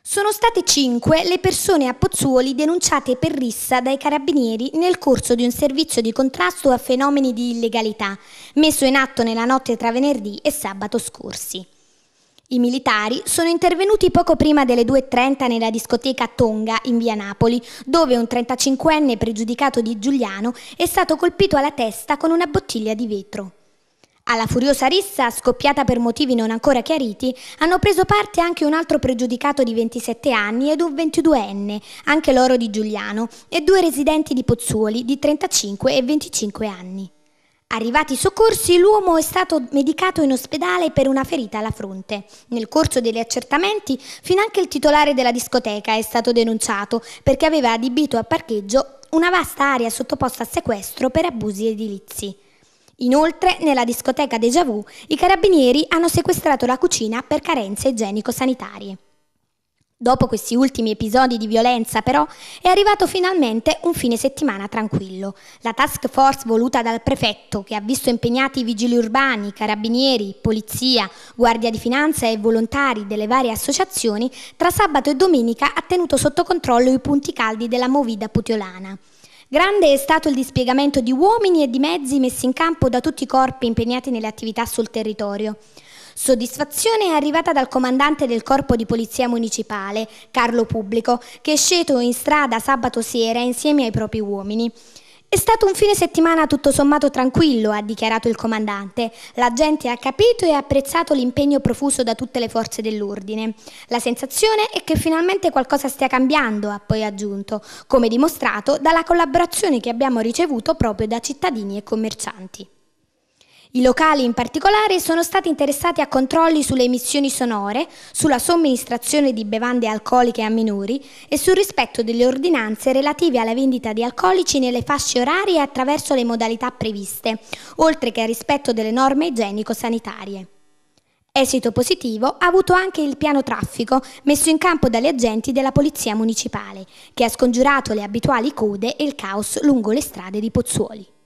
Sono state cinque le persone a Pozzuoli denunciate per rissa dai carabinieri nel corso di un servizio di contrasto a fenomeni di illegalità, messo in atto nella notte tra venerdì e sabato scorsi. I militari sono intervenuti poco prima delle 2.30 nella discoteca Tonga in via Napoli, dove un 35enne pregiudicato di Giuliano è stato colpito alla testa con una bottiglia di vetro. Alla furiosa rissa, scoppiata per motivi non ancora chiariti, hanno preso parte anche un altro pregiudicato di 27 anni ed un 22enne, anche loro di Giuliano, e due residenti di Pozzuoli di 35 e 25 anni. Arrivati i soccorsi, l'uomo è stato medicato in ospedale per una ferita alla fronte. Nel corso degli accertamenti, finanche il titolare della discoteca è stato denunciato perché aveva adibito a parcheggio una vasta area sottoposta a sequestro per abusi edilizi. Inoltre, nella discoteca Deja Vu, i carabinieri hanno sequestrato la cucina per carenze igienico-sanitarie. Dopo questi ultimi episodi di violenza, però, è arrivato finalmente un fine settimana tranquillo. La task force voluta dal prefetto, che ha visto impegnati i vigili urbani, carabinieri, polizia, guardia di finanza e volontari delle varie associazioni, tra sabato e domenica ha tenuto sotto controllo i punti caldi della movida putiolana. Grande è stato il dispiegamento di uomini e di mezzi messi in campo da tutti i corpi impegnati nelle attività sul territorio. Soddisfazione è arrivata dal comandante del corpo di polizia municipale, Carlo Pubblico, che è sceso in strada sabato sera insieme ai propri uomini. È stato un fine settimana tutto sommato tranquillo, ha dichiarato il comandante. La gente ha capito e apprezzato l'impegno profuso da tutte le forze dell'ordine. La sensazione è che finalmente qualcosa stia cambiando, ha poi aggiunto, come dimostrato dalla collaborazione che abbiamo ricevuto proprio da cittadini e commercianti. I locali in particolare sono stati interessati a controlli sulle emissioni sonore, sulla somministrazione di bevande alcoliche a minori e sul rispetto delle ordinanze relative alla vendita di alcolici nelle fasce orarie attraverso le modalità previste, oltre che al rispetto delle norme igienico-sanitarie. Esito positivo ha avuto anche il piano traffico messo in campo dagli agenti della Polizia Municipale, che ha scongiurato le abituali code e il caos lungo le strade di Pozzuoli.